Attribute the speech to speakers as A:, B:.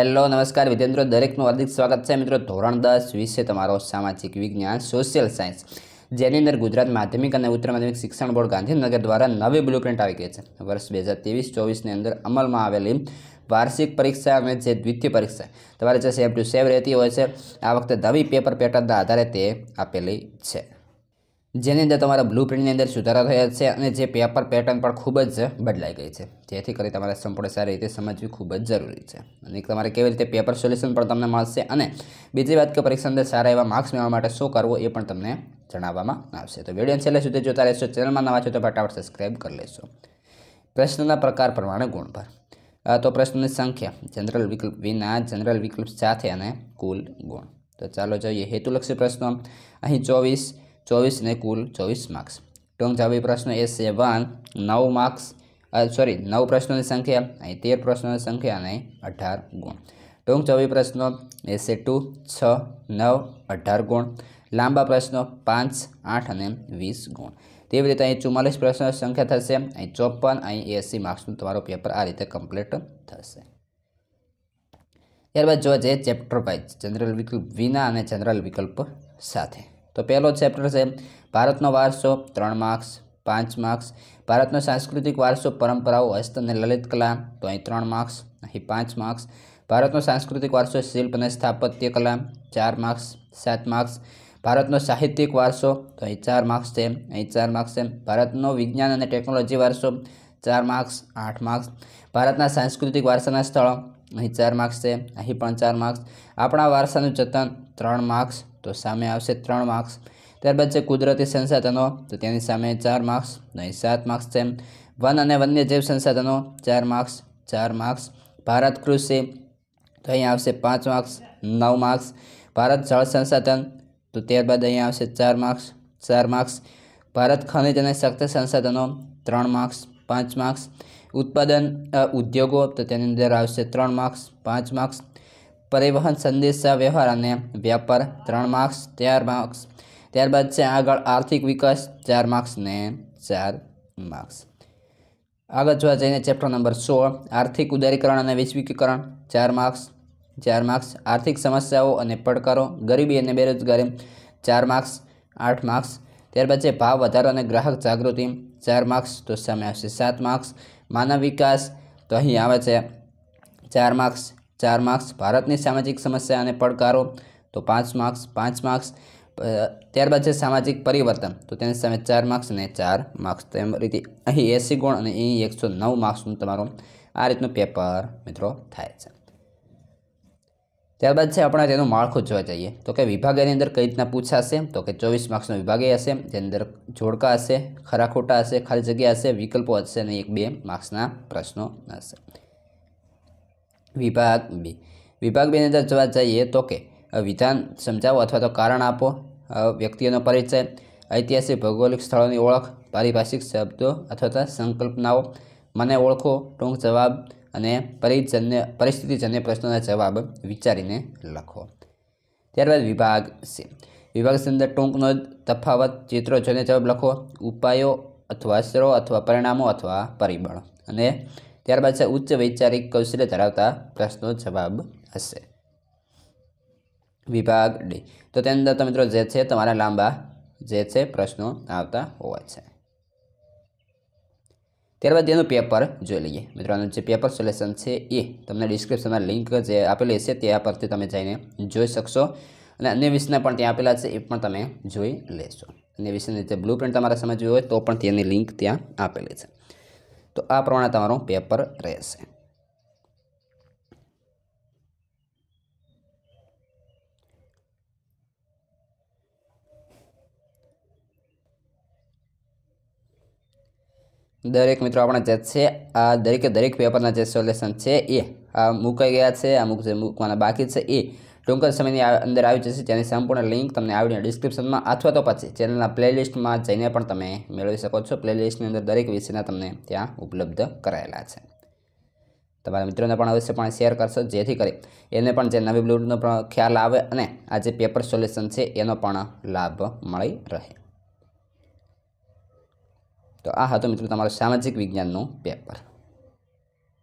A: hello નમસ્કાર વિદ્યાર્થીઓ દરેકનું હાર્દિક સ્વાગત છે મિત્રો ધોરણ દસ વિશે તમારો સામાજિક વિજ્ઞાન સોશિયલ સાયન્સ જેની અંદર ગુજરાત માધ્યમિક અને ઉત્તર માધ્યમિક શિક્ષણ બોર્ડ ગાંધીનગર દ્વારા નવી બ્લુપ્રિન્ટ આવી ગઈ છે વર્ષ બે હજાર ત્રેવીસ ચોવીસની અંદર અમલમાં આવેલી વાર્ષિક પરીક્ષા અને જે દ્વિતીય પરીક્ષા તમારે જે સેવ ટુ સેવ રહેતી હોય છે આ વખતે નવી પેપર પેટર્નના આધારે તે આપેલી છે જેની અંદર તમારા બ્લુ પ્રિન્ટની અંદર સુધારા થયા છે અને જે પેપર પેટર્ન પણ ખૂબ જ બદલાઈ ગઈ છે જેથી કરી તમારે સંપૂર્ણ સારી રીતે સમજવી ખૂબ જ જરૂરી છે અને તમારે કેવી રીતે પેપર સોલ્યુશન પણ તમને મળશે અને બીજી વાત કે પરીક્ષા અંદર સારા એવા માર્ક્સ મેળવવા માટે શું કરવું એ પણ તમને જણાવવામાં આવશે તો વિડીયો છેલ્લે સુધી જોતા રહેશો ચેનલમાં નવા છો તો ફટાફટ સબસ્ક્રાઈબ કરી લેશો પ્રશ્નના પ્રકાર પ્રમાણે ગુણભર તો પ્રશ્નની સંખ્યા જનરલ વિકલ્પ વિના જનરલ વિકલ્પ સાથે અને કુલ ગુણ તો ચાલો જોઈએ હેતુલક્ષી પ્રશ્નો અહીં ચોવીસ ચોવીસને કુલ ચોવીસ માર્ક્સ ટૂંક જવાબી પ્રશ્ન એ છે નવ માર્ક્સ સોરી નવ પ્રશ્નોની સંખ્યા અહીં તેર પ્રશ્નોની સંખ્યા અને અઢાર ગુણ ટૂંક જવાબી પ્રશ્નો એ છે ટુ છ નવ અઢાર ગુણ લાંબા પ્રશ્નો પાંચ આઠ અને વીસ ગુણ તેવી રીતે અહીં ચુમ્માલીસ પ્રશ્નોની સંખ્યા થશે અહીં ચોપન અહીં એસી માર્ક્સનું તમારું પેપર આ રીતે કમ્પ્લીટ થશે ત્યારબાદ જોવા જઈએ ચેપ્ટર વાઇઝ જનરલ વિકલ્પ વિના અને જનરલ વિકલ્પ સાથે તો પહેલો ચેપ્ટર છે ભારતનો વારસો ત્રણ માર્ક્સ પાંચ માર્ક્સ ભારતનો સાંસ્કૃતિક વારસો પરંપરાઓ હસ્ત અને લલિત કલા તો અહીં ત્રણ માર્ક્સ અહીં પાંચ માર્ક્સ ભારતનો સાંસ્કૃતિક વારસો શિલ્પ અને સ્થાપત્ય કલા ચાર માર્ક્સ સાત માર્ક્સ ભારતનો સાહિત્યિક વારસો તો અહીં ચાર માર્ક્સ છે અહીં ચાર માર્ક્સ છે ભારતનો વિજ્ઞાન અને ટેકનોલોજી વારસો ચાર માર્ક્સ આઠ માર્ક્સ ભારતના સાંસ્કૃતિક વારસાના સ્થળો અહીં ચાર માર્ક્સ છે અહીં પણ ચાર માર્ક્સ આપણા વારસાનું જતન ત્રણ માર્ક્સ તો સામે આવશે ત્રણ માર્ક્સ ત્યારબાદ છે કુદરતી સંસાધનો તો તેની સામે ચાર માર્ક્સ નહીં સાત માર્ક્સ છે વન અને વન્યજીવ સંસાધનો ચાર માર્ક્સ ચાર માર્ક્સ ભારત કૃષિ તો અહીં આવશે પાંચ માર્ક્સ નવ માર્ક્સ ભારત જળ સંસાધન તો ત્યારબાદ અહીંયા આવશે ચાર માર્ક્સ ચાર માર્ક્સ ભારત ખનિજ અને શક્તિ સંસાધનો ત્રણ માર્ક્સ પાંચ માર્ક્સ ઉત્પાદન ઉદ્યોગો તો તેની અંદર આવશે ત્રણ માર્ક્સ પાંચ માર્ક્સ પરિવહન સંદેશા વ્યવહાર અને વ્યાપાર ત્રણ માર્ક્સ ચાર માર્ક્સ ત્યારબાદ છે આગળ આર્થિક વિકાસ ચાર માર્ક્સ ને ચાર માર્ક્સ આગળ જોવા જઈને ચેપ્ટર નંબર સોળ આર્થિક ઉદારીકરણ અને વૈશ્વિકીકરણ ચાર માર્ક્સ ચાર માર્ક્સ આર્થિક સમસ્યાઓ અને પડકારો ગરીબી અને બેરોજગારી ચાર માર્ક્સ આઠ માર્ક્સ ત્યારબાદ છે ભાવ વધારો અને ગ્રાહક જાગૃતિ ચાર માર્ક્સ તો સામે આવશે સાત માર્ક્સ માનવ વિકાસ તો અહીં આવે છે ચાર માર્ક્સ ચાર માર્ક્સ ભારતની સામાજિક સમસ્યા અને પડકારો તો પાંચ માર્ક્સ પાંચ માર્ક્સ ત્યારબાદ છે સામાજિક પરિવર્તન તો તેની સામે ચાર માર્ક્સ અને ચાર માર્ક્સ તેમ રીતે અહીં એંસી ગુણ અને અહીં એકસો નવ માર્ક્સનું તમારું આ રીતનું પેપર મિત્રો થાય છે ત્યારબાદ છે આપણે તેનું માળખું જોવા જઈએ તો કે વિભાગ એની અંદર કઈ રીતના પૂછાશે તો કે ચોવીસ માર્ક્સનો વિભાગ એ હશે જેની અંદર જોડકા હશે ખરા ખોટા હશે ખાલી જગ્યા હશે વિકલ્પો હશે અને એક બે માર્ક્સના પ્રશ્નો હશે વિભાગ બી વિભાગ બેની અંદર જવા જઈએ તો કે વિધાન સમજાવો અથવા તો કારણ આપો વ્યક્તિઓનો પરિચય ઐતિહાસિક ભૌગોલિક સ્થળોની ઓળખ પારિભાષિક શબ્દો અથવા તો સંકલ્પનાઓ મને ઓળખો ટૂંક જવાબ અને પરિજન્ય પરિસ્થિતિજન્ય પ્રશ્નોના જવાબ વિચારીને લખો ત્યારબાદ વિભાગ છે વિભાગ અંદર ટૂંકનો તફાવત ચિત્રો જોઈને જવાબ લખો ઉપાયો અથવા અસરો અથવા પરિણામો અથવા પરિબળો અને ત્યારબાદ છે ઉચ્ચ વૈચારિક કૌશલ્ય ધરાવતા પ્રશ્નો જવાબ હશે વિભાગ ડી તો તેની અંદર તો મિત્રો જે છે તમારા લાંબા જે છે પ્રશ્નો આવતા હોવા છે ત્યારબાદ એનું પેપર જોઈ લઈએ મિત્રોનું જે પેપર સોલ્યુશન છે એ તમને ડિસ્ક્રિપ્શનમાં લિંક જે આપેલી છે ત્યાં પરથી તમે જઈને જોઈ શકશો અને અન્ય વિષયના પણ ત્યાં આપેલા છે એ પણ તમે જોઈ લેશો અન્ય વિષયની જે બ્લુ પ્રિન્ટ તમારે સમજવી હોય તો પણ તેની લિંક ત્યાં આપેલી છે તો આ પ્રમાણે તમારું પેપર રહેશે દરેક મિત્રો આપણે જે છે આ દરેકે દરેક પેપરના જે સોલ્યુશન છે એ આ મૂકાઈ ગયા છે અમુક મૂક જે મૂકવાના બાકી છે એ ટૂંક સમયની અંદર આવી જશે જેની સંપૂર્ણ લિંક તમને આવડીને ડિસ્ક્રિપ્શનમાં અથવા તો પછી ચેનલના પ્લેલિસ્ટમાં જઈને પણ તમે મેળવી શકો છો પ્લેલિસ્ટની અંદર દરેક વિષયના તમને ત્યાં ઉપલબ્ધ કરાયેલા છે તમારા મિત્રોને પણ અવશ્ય પણ શેર કરશો જેથી કરી એને પણ જે નવી બ્લૂટનો પણ ખ્યાલ આવે અને આ જે પેપર સોલ્યુશન છે એનો પણ લાભ મળી રહે તો આ હતું મિત્રો તમારું સામાજિક વિજ્ઞાનનું પેપર